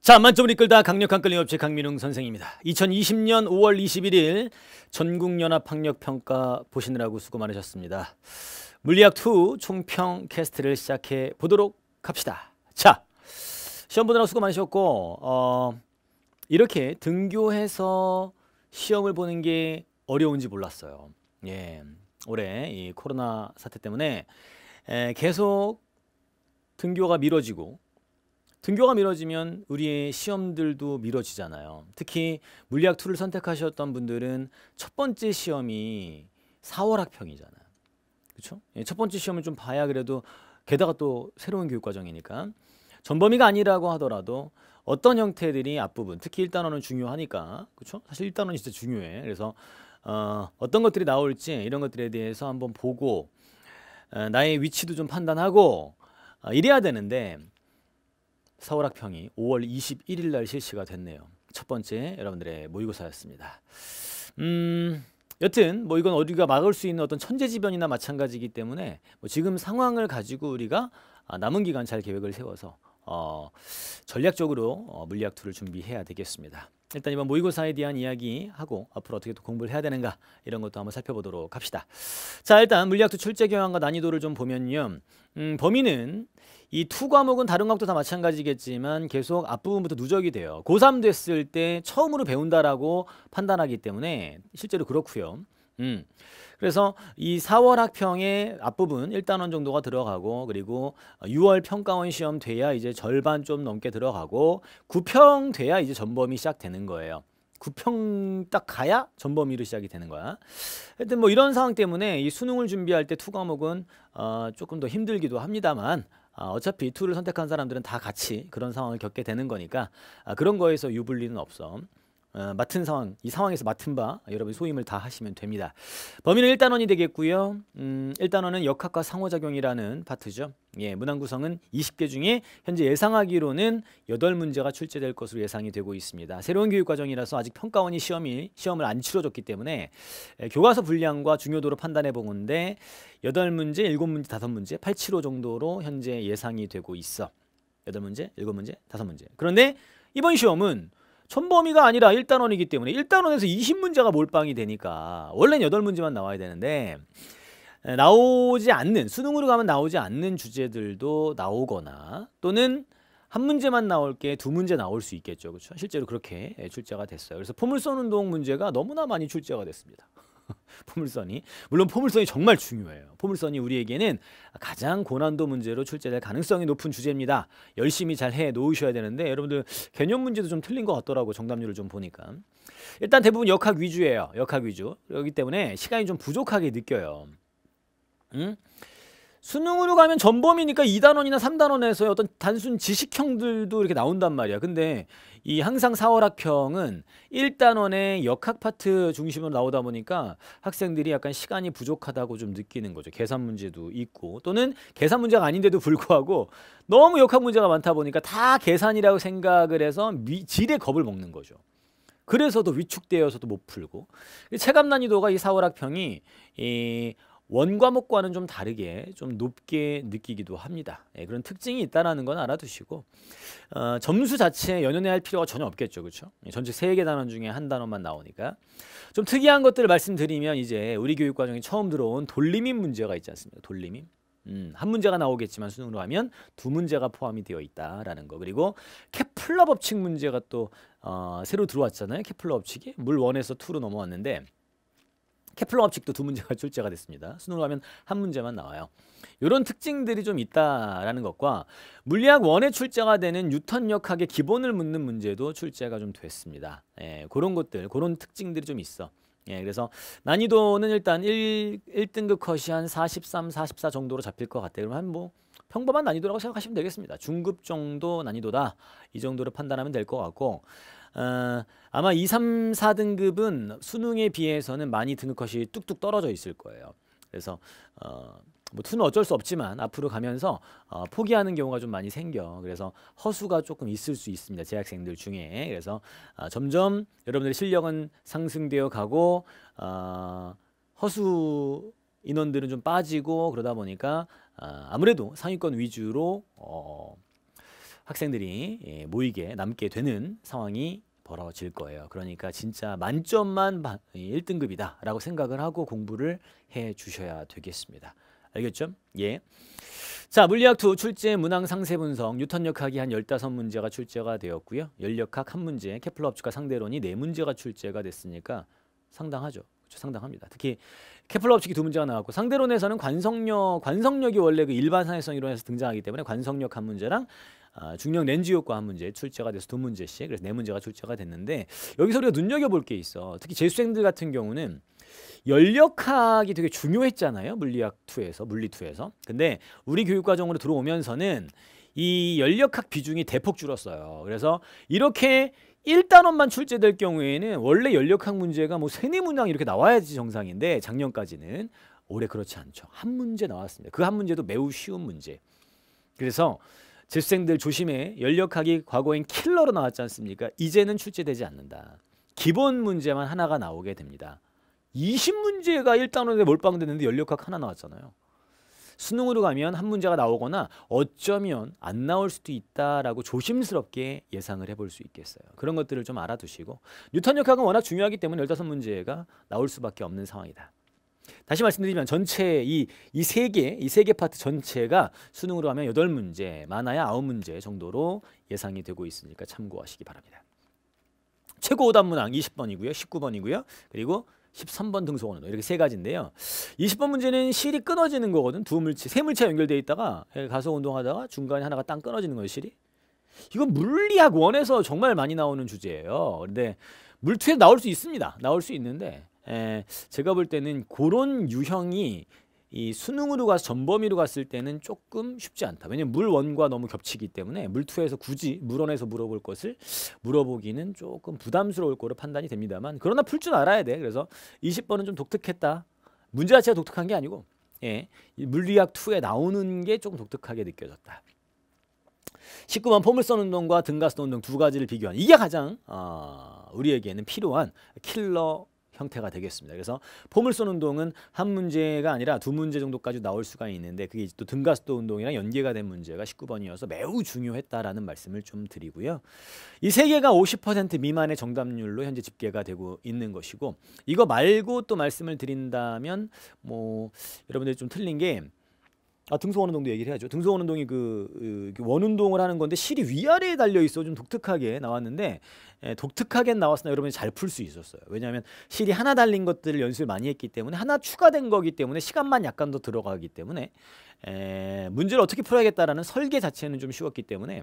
자 만점을 이끌다 강력한 끌림없이 강민웅 선생입니다. 2020년 5월 21일 전국연합학력평가 보시느라고 수고 많으셨습니다. 물리학2 총평 캐스트를 시작해 보도록 합시다. 자 시험 보느라 수고 많으셨고 어, 이렇게 등교해서 시험을 보는 게 어려운지 몰랐어요. 예, 올해 이 코로나 사태 때문에 에, 계속 등교가 미뤄지고 등교가 미뤄지면 우리의 시험들도 미뤄지잖아요. 특히 물리학 2를 선택하셨던 분들은 첫 번째 시험이 4월 학평이잖아요. 그렇죠? 첫 번째 시험을 좀 봐야 그래도 게다가 또 새로운 교육 과정이니까 전범위가 아니라고 하더라도 어떤 형태들이 앞부분 특히 1단원은 중요하니까 그렇죠? 사실 1단원이 진짜 중요해. 그래서 어, 어떤 것들이 나올지 이런 것들에 대해서 한번 보고 어, 나의 위치도 좀 판단하고 어, 이래야 되는데 서울학평이 5월 21일 날 실시가 됐네요. 첫 번째 여러분들의 모의고사였습니다. 음, 여튼 뭐 이건 우리가 막을 수 있는 어떤 천재지변이나 마찬가지이기 때문에 뭐 지금 상황을 가지고 우리가 아, 남은 기간 잘 계획을 세워서 어, 전략적으로 어, 물리학 2를 준비해야 되겠습니다. 일단 이번 모의고사에 대한 이야기하고 앞으로 어떻게 또 공부를 해야 되는가 이런 것도 한번 살펴보도록 합시다. 자 일단 물리학도 출제 경향과 난이도를 좀 보면요. 음, 범위는 이 투 과목은 다른 과목도 다 마찬가지겠지만 계속 앞부분부터 누적이 돼요. 고3 됐을 때 처음으로 배운다라고 판단하기 때문에 실제로 그렇고요. 음. 그래서 이 4월 학평의 앞부분 1단원 정도가 들어가고 그리고 6월 평가원 시험 돼야 이제 절반 좀 넘게 들어가고 9평 돼야 이제 전범이 시작되는 거예요. 9평 딱 가야 전범위로 시작이 되는 거야. 하여튼 뭐 이런 상황 때문에 이 수능을 준비할 때투 과목은 어, 조금 더 힘들기도 합니다만 아, 어차피 투를 선택한 사람들은 다 같이 그런 상황을 겪게 되는 거니까 아, 그런 거에서 유불리는 없어. 어, 맡은 선, 이 상황에서 맡은 바 여러분 소임을 다 하시면 됩니다. 범위는 1단원이 되겠고요. 음, 1단원은 역학과 상호작용이라는 파트죠. 예, 문항 구성은 20개 중에 현재 예상하기로는 8문제가 출제될 것으로 예상이 되고 있습니다. 새로운 교육 과정이라서 아직 평가원이 시험이 시험을 안 치러줬기 때문에 예, 교과서 분량과 중요도로 판단해 보는데 8문제, 7문제, 5문제, 8, 7, 5 정도로 현재 예상이 되고 있어. 8문제, 7문제, 5문제. 그런데 이번 시험은 촌범위가 아니라 1단원이기 때문에 1단원에서 20문제가 몰빵이 되니까 원래는 8문제만 나와야 되는데 나오지 않는 수능으로 가면 나오지 않는 주제들도 나오거나 또는 한 문제만 나올 게 두 문제 나올 수 있겠죠. 그렇죠? 실제로 그렇게 출제가 됐어요. 그래서 포물선 운동 문제가 너무나 많이 출제가 됐습니다. 포물선이 물론 포물선이 정말 중요해요. 포물선이 우리에게는 가장 고난도 문제로 출제될 가능성이 높은 주제입니다. 열심히 잘 해 놓으셔야 되는데 여러분들 개념 문제도 좀 틀린 것 같더라고 정답률을 좀 보니까 일단 대부분 역학 위주예요. 역학 위주. 그렇기 때문에 시간이 좀 부족하게 느껴요. 응? 수능으로 가면 전범이니까 2단원이나 3단원에서 어떤 단순 지식형들도 이렇게 나온단 말이야. 근데 이 항상 4월 학평은 1단원의 역학 파트 중심으로 나오다 보니까 학생들이 약간 시간이 부족하다고 좀 느끼는 거죠. 계산 문제도 있고 또는 계산 문제가 아닌데도 불구하고 너무 역학 문제가 많다 보니까 다 계산이라고 생각을 해서 미, 질의 겁을 먹는 거죠. 그래서 더 위축되어서도 못 풀고 그 체감 난이도가 이 4월 학평이 이 원과목과는 좀 다르게 좀 높게 느끼기도 합니다. 예, 그런 특징이 있다는건 알아두시고 어, 점수 자체에 연연해 할 필요가 전혀 없겠죠. 그렇죠? 예, 전체 세 개 단원 중에 한 단원만 나오니까 좀 특이한 것들을 말씀드리면 이제 우리 교육 과정에 처음 들어온 돌림인 문제가 있지 않습니까? 돌림인 음, 한 문제가 나오겠지만 수능으로 하면 두 문제가 포함이 되어 있다라는 거 그리고 케플러 법칙 문제가 또 어, 새로 들어왔잖아요 케플러 법칙이 물 원에서 투로 넘어왔는데 케플러 법칙도 두 문제가 출제가 됐습니다. 수능으로 하면 한 문제만 나와요. 이런 특징들이 좀 있다라는 것과 물리학 원에 출제가 되는 뉴턴 역학의 기본을 묻는 문제도 출제가 좀 됐습니다. 예, 그런 것들, 그런 특징들이 좀 있어. 예, 그래서 난이도는 일단 1, 1등급 컷이 한 43, 44 정도로 잡힐 것 같아요. 그러면 뭐 평범한 난이도라고 생각하시면 되겠습니다. 중급 정도 난이도다. 이 정도로 판단하면 될 것 같고 어, 아마 2, 3, 4등급은 수능에 비해서는 많이 등급컷이 뚝뚝 떨어져 있을 거예요. 그래서 어, 뭐 투는 어쩔 수 없지만 앞으로 가면서 어, 포기하는 경우가 좀 많이 생겨 그래서 허수가 조금 있을 수 있습니다 재학생들 중에 그래서 어, 점점 여러분들의 실력은 상승되어 가고 어, 허수 인원들은 좀 빠지고 그러다 보니까 어, 아무래도 상위권 위주로 어, 학생들이 예, 모이게 남게 되는 상황이 벌어질 거예요. 그러니까 진짜 만점만 1등급이다라고 생각을 하고 공부를 해 주셔야 되겠습니다. 알겠죠? 예. 자, 물리학 2 출제 문항 상세 분석 뉴턴 역학이 한 15문제가 출제가 되었고요. 열역학 한 문제, 케플러 업주가 상대론이 4문제가 출제가 됐으니까 상당하죠. 그렇죠? 상당합니다. 특히 케플러 업주이두 문제가 나왔고 상대론에서는 관성력, 관성력이 원래 그 일반 상해성 이론에서 등장하기 때문에 관성력 한 문제랑 아, 중력 렌즈 효과한 문제 출제가 돼서 두 문제씩 그래서 네 문제가 출제가 됐는데 여기서 우리가 눈여겨볼 게 있어. 특히 재수생들 같은 경우는 열역학이 되게 중요했잖아요. 물리학 2에서 물리 2에서. 근데 우리 교육과정으로 들어오면서는 이 열역학 비중이 대폭 줄었어요. 그래서 이렇게 1단원만 출제될 경우에는 원래 열역학 문제가 뭐 세네 문항 이렇게 나와야지 정상인데 작년까지는 올해 그렇지 않죠. 한 문제 나왔습니다. 그 한 문제도 매우 쉬운 문제. 그래서 재수생들 조심해 연력학이 과거엔 킬러로 나왔지 않습니까? 이제는 출제되지 않는다. 기본 문제만 하나가 나오게 됩니다. 20문제가 1단원에 몰빵됐는데 연력학 하나 나왔잖아요. 수능으로 가면 한 문제가 나오거나 어쩌면 안 나올 수도 있다라고 조심스럽게 예상을 해볼 수 있겠어요. 그런 것들을 좀 알아두시고 뉴턴 역학은 워낙 중요하기 때문에 15문제가 나올 수밖에 없는 상황이다. 다시 말씀드리면 전체 이 이 세개이 세 개 파트 전체가 수능으로 하면 여덟 문제 많아야 아홉 문제 정도로 예상이 되고 있으니까 참고하시기 바랍니다. 최고 오답 문항 20번이고요. 19번이고요. 그리고 13번 등속 언어 이렇게 세 가지인데요. 20번 문제는 실이 끊어지는 거거든. 두 물체, 세 물체 연결돼 있다가 가서 운동하다가 중간에 하나가 땅 끊어지는 거예요, 실이. 이건 물리학 원에서 정말 많이 나오는 주제예요. 근데 물투에 나올 수 있습니다. 나올 수 있는데 에, 예, 제가 볼 때는 그런 유형이 이 수능으로 가서 전범위로 갔을 때는 조금 쉽지 않다. 왜냐면 하 물원과 너무 겹치기 때문에 물투에서 굳이 물원에서 물어볼 것을 물어보기는 조금 부담스러울 거로 판단이 됩니다만 그러나 풀 줄 알아야 돼. 그래서 20번은 좀 독특했다. 문제 자체가 독특한 게 아니고 예, 물리학 2에 나오는 게 조금 독특하게 느껴졌다. 19번 포물선 운동과 등가스 운동 두 가지를 비교한 이게 가장 어, 우리에게는 필요한 킬러 형태가 되겠습니다. 그래서 포물선 운동은 한 문제가 아니라 두 문제 정도까지 나올 수가 있는데 그게 또 등가속도 운동이랑 연계가 된 문제가 19번이어서 매우 중요했다라는 말씀을 좀 드리고요. 이 세 개가 50% 미만의 정답률로 현재 집계가 되고 있는 것이고 이거 말고 또 말씀을 드린다면 뭐 여러분들이 좀 틀린 게 아, 등소원운동도 얘기를 해야죠. 등소원운동이 그, 그, 그 원운동을 하는 건데 실이 위아래에 달려 있어 좀 독특하게 나왔는데 에, 예, 독특하게 나왔으나 여러분이 잘 풀 수 있었어요. 왜냐하면 실이 하나 달린 것들을 연습을 많이 했기 때문에 하나 추가된 거기 때문에 시간만 약간 더 들어가기 때문에 에, 예, 문제를 어떻게 풀어야겠다라는 설계 자체는 좀 쉬웠기 때문에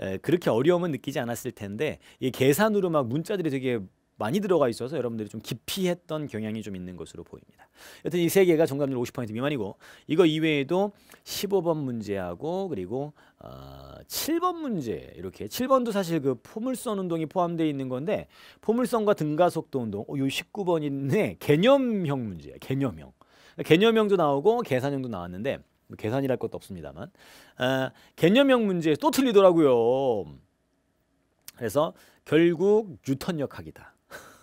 에, 예, 그렇게 어려움은 느끼지 않았을 텐데 이 계산으로 막 문자들이 되게 많이 들어가 있어서 여러분들이 좀 깊이 했던 경향이 좀 있는 것으로 보입니다. 여튼 이 세 개가 정답률 50% 미만이고 이거 이외에도 15번 문제하고 그리고 어, 7번 문제 이렇게 7번도 사실 그 포물선 운동이 포함되어 있는 건데 포물선과 등가속도 운동 어, 요 19번 있네 개념형 문제야 개념형 개념형도 나오고 계산형도 나왔는데 뭐 계산이랄 것도 없습니다만 아, 개념형 문제 또 틀리더라고요. 그래서 결국 뉴턴 역학이다.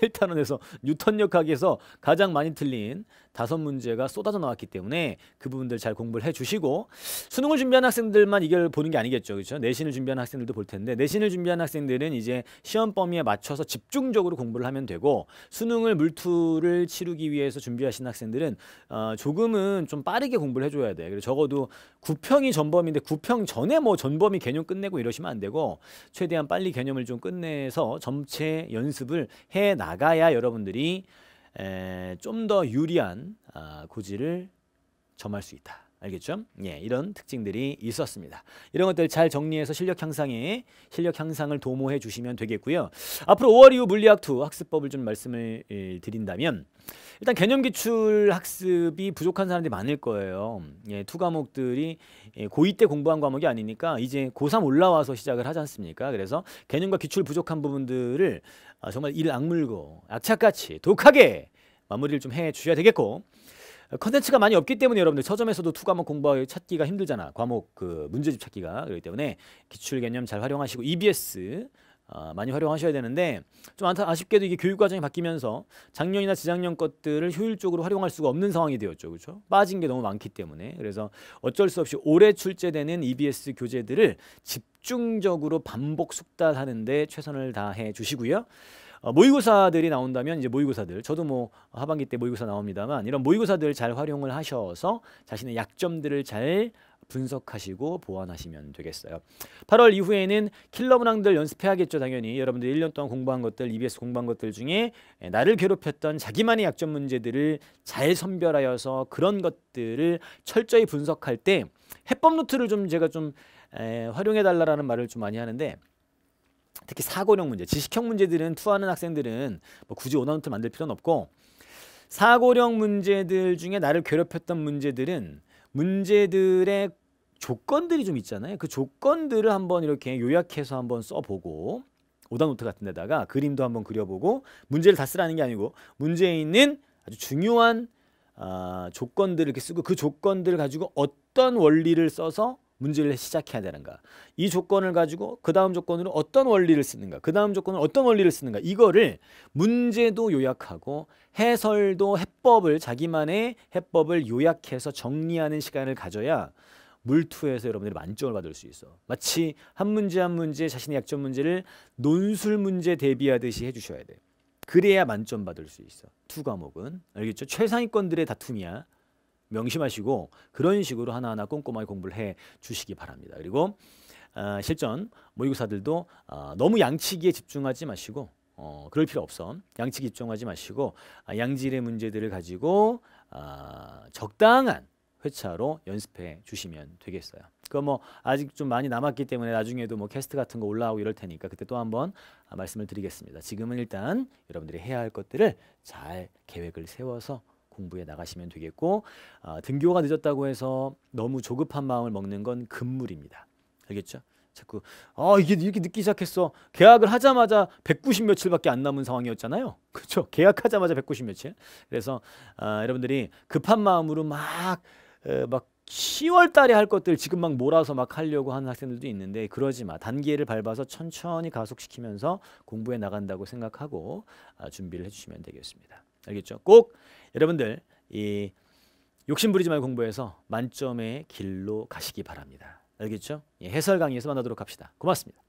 1탄원에서 뉴턴역 학에서 가장 많이 틀린 다섯 문제가 쏟아져 나왔기 때문에 그 부분들 잘 공부를 해주시고 수능을 준비한 학생들만 이걸 보는 게 아니겠죠. 그렇죠? 내신을 준비한 학생들도 볼 텐데 내신을 준비한 학생들은 이제 시험 범위에 맞춰서 집중적으로 공부를 하면 되고 수능을 물투를 치르기 위해서 준비하신 학생들은 어, 조금은 좀 빠르게 공부를 해줘야 돼. 그래서 적어도 9평이 전범인데 9평 전에 뭐 전범이 개념 끝내고 이러시면 안 되고 최대한 빨리 개념을 좀 끝내서 전체 연습을 해 나가야 여러분들이 좀 더 유리한 아, 고지를 점할 수 있다. 알겠죠? 예, 이런 특징들이 있었습니다. 이런 것들 잘 정리해서 실력 향상에 실력 향상을 도모해 주시면 되겠고요. 앞으로 5월 이후 물리학 2 학습법을 좀 말씀을 예, 드린다면 일단 개념 기출 학습이 부족한 사람들이 많을 거예요. 예, 투 과목들이 예, 고2 때 공부한 과목이 아니니까 이제 고3 올라와서 시작을 하지 않습니까? 그래서 개념과 기출 부족한 부분들을 아, 정말 이를 악물고 악착같이 독하게 마무리를 좀 해 주셔야 되겠고 컨텐츠가 많이 없기 때문에 여러분들 서점에서도 투 과목 공부하기 찾기가 힘들잖아. 과목 그 문제집 찾기가 그렇기 때문에 기출 개념 잘 활용하시고 EBS 어, 많이 활용하셔야 되는데 좀 안타, 아쉽게도 이게 교육 과정이 바뀌면서 작년이나 지작년 것들을 효율적으로 활용할 수가 없는 상황이 되었죠. 그렇죠? 빠진 게 너무 많기 때문에 그래서 어쩔 수 없이 올해 출제되는 EBS 교재들을 집중적으로 반복 숙달하는 데 최선을 다해 주시고요. 어, 모의고사들이 나온다면 이제 모의고사들 저도 뭐 하반기 때 모의고사 나옵니다만 이런 모의고사들 잘 활용을 하셔서 자신의 약점들을 잘 분석하시고 보완하시면 되겠어요. 8월 이후에는 킬러 문항들 연습해야겠죠 당연히 여러분들 1년 동안 공부한 것들 EBS 공부한 것들 중에 나를 괴롭혔던 자기만의 약점 문제들을 잘 선별하여서 그런 것들을 철저히 분석할 때 해법 노트를 좀 제가 좀 활용해달라는 라 말을 좀 많이 하는데 특히 사고형 문제, 지식형 문제들은 투하는 학생들은 뭐 굳이 오나노트 만들 필요는 없고 사고형 문제들 중에 나를 괴롭혔던 문제들은 문제들의 조건들이 좀 있잖아요. 그 조건들을 한번 이렇게 요약해서 한번 써보고 오다노트 같은 데다가 그림도 한번 그려보고 문제를 다 쓰라는 게 아니고 문제에 있는 아주 중요한 아, 조건들을 이렇게 쓰고 그 조건들을 가지고 어떤 원리를 써서 문제를 시작해야 되는가 이 조건을 가지고 그 다음 조건으로 어떤 원리를 쓰는가 그 다음 조건은 어떤 원리를 쓰는가 이거를 문제도 요약하고 해설도 해법을 자기만의 해법을 요약해서 정리하는 시간을 가져야 물투에서 여러분들이 만점을 받을 수 있어 마치 한 문제 한 문제 자신의 약점 문제를 논술 문제 대비하듯이 해주셔야 돼 그래야 만점 받을 수 있어. 두 과목은 알겠죠? 최상위권들의 다툼이야. 명심하시고 그런 식으로 하나하나 꼼꼼하게 공부를 해 주시기 바랍니다. 그리고 어, 실전 모의고사들도 어, 너무 양치기에 집중하지 마시고 어, 그럴 필요 없어. 양치기 집중하지 마시고 아, 양질의 문제들을 가지고 아, 적당한 회차로 연습해 주시면 되겠어요. 그뭐 아직 좀 많이 남았기 때문에 나중에도 뭐 캐스트 같은 거 올라오고 이럴 테니까 그때 또 한번 아, 말씀을 드리겠습니다. 지금은 일단 여러분들이 해야 할 것들을 잘 계획을 세워서 공부에 나가시면 되겠고 어, 등교가 늦었다고 해서 너무 조급한 마음을 먹는 건 금물입니다. 알겠죠? 자꾸 아 이게 이렇게 늦기 시작했어. 계약을 하자마자 190 며칠밖에 안 남은 상황이었잖아요. 그렇죠? 계약하자마자 190 며칠. 그래서 아, 여러분들이 급한 마음으로 막 막 10월 달에 할 것들 지금 막 몰아서 막 하려고 하는 학생들도 있는데 그러지 마. 단계를 밟아서 천천히 가속시키면서 공부해 나간다고 생각하고 아, 준비를 해주시면 되겠습니다. 알겠죠? 꼭 여러분들 이 욕심 부리지 말고 공부해서 만점의 길로 가시기 바랍니다. 알겠죠? 예, 해설 강의에서 만나도록 합시다. 고맙습니다.